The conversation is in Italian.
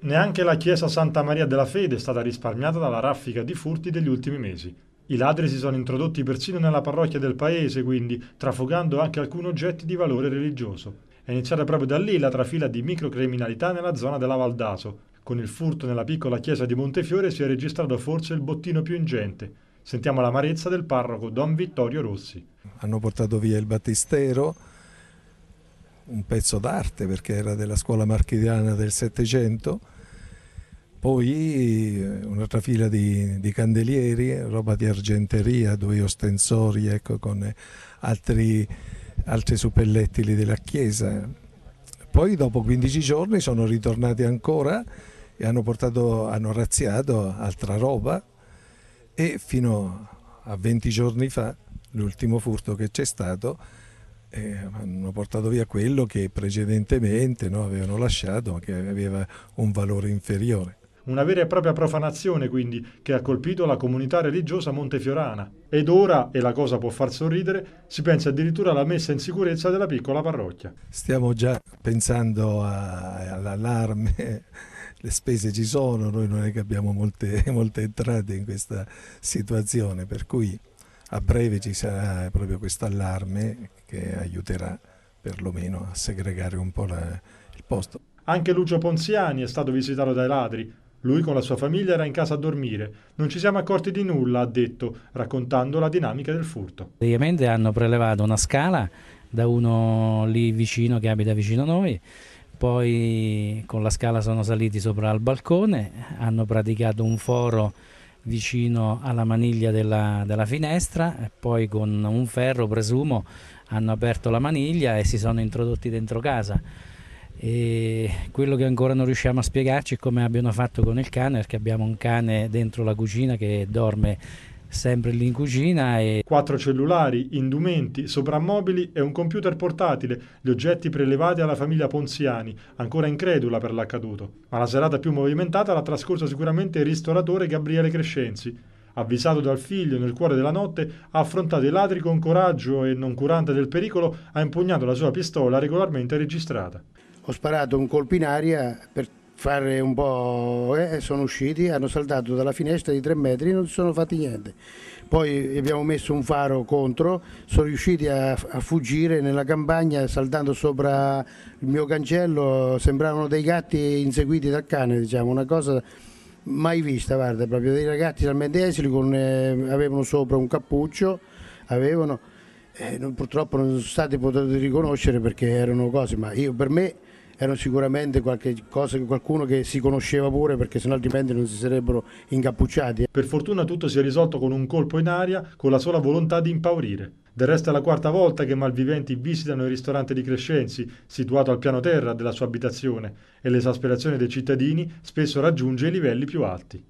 Neanche la chiesa Santa Maria della Fede è stata risparmiata dalla raffica di furti degli ultimi mesi. I ladri si sono introdotti persino nella parrocchia del paese, quindi, trafugando anche alcuni oggetti di valore religioso. È iniziata proprio da lì la trafila di microcriminalità nella zona della Valdaso. Con il furto nella piccola chiesa di Montefiore si è registrato forse il bottino più ingente. Sentiamo l'amarezza del parroco Don Vittorio Rossi. Hanno portato via il battistero, un pezzo d'arte perché era della scuola marchidiana del Settecento, poi eh, un'altra fila di, di, candelieri, roba di argenteria, due ostensori ecco, con eh, altri, altri suppellettili della chiesa. Poi dopo 15 giorni sono ritornati ancora e hanno, portato, hanno razziato altra roba e fino a 20 giorni fa, l'ultimo furto che c'è stato, eh, hanno portato via quello che precedentemente no, avevano lasciato ma che aveva un valore inferiore. Una vera e propria profanazione quindi che ha colpito la comunità religiosa montefiorana ed ora, e la cosa può far sorridere, si pensa addirittura alla messa in sicurezza della piccola parrocchia. Stiamo già pensando a, all'allarme, le spese ci sono, noi non è che abbiamo molte, molte entrate in questa situazione, per cui a breve ci sarà proprio questo allarme che aiuterà perlomeno a segregare un po' la, il posto. Anche Lucio Ponziani è stato visitato dai ladri. Lui con la sua famiglia era in casa a dormire. Non ci siamo accorti di nulla, ha detto, raccontando la dinamica del furto. Praticamente hanno prelevato una scala da uno lì vicino che abita vicino a noi poi con la scala sono saliti sopra al balcone, hanno praticato un foro vicino alla maniglia della, della finestra e poi con un ferro presumo hanno aperto la maniglia e si sono introdotti dentro casa e quello che ancora non riusciamo a spiegarci è come abbiano fatto con il cane perché abbiamo un cane dentro la cucina che dorme sempre lì in cucina. E... Quattro cellulari, indumenti, soprammobili e un computer portatile, gli oggetti prelevati alla famiglia Ponziani, ancora incredula per l'accaduto. Ma la serata più movimentata l'ha trascorsa sicuramente il ristoratore Gabriele Crescenzi. Avvisato dal figlio nel cuore della notte, ha affrontato i ladri con coraggio e, non curante del pericolo, ha impugnato la sua pistola regolarmente registrata. Ho sparato un colpo in aria per fare un po'... Eh, sono usciti, hanno saltato dalla finestra di 3 metri e non si sono fatti niente. Poi abbiamo messo un faro contro, sono riusciti a, a fuggire nella campagna saltando sopra il mio cancello, sembravano dei gatti inseguiti dal cane, diciamo, una cosa mai vista, guarda, proprio dei ragazzi talmente esili con, eh, avevano sopra un cappuccio, avevano, eh, non, purtroppo non sono stati potuti riconoscere perché erano cose, ma io per me erano sicuramente cosa, qualcuno che si conosceva pure perché sennò altrimenti non si sarebbero incappucciati. Per fortuna tutto si è risolto con un colpo in aria con la sola volontà di impaurire. Del resto è la quarta volta che malviventi visitano il ristorante di Crescenzi, situato al piano terra della sua abitazione, e l'esasperazione dei cittadini spesso raggiunge i livelli più alti.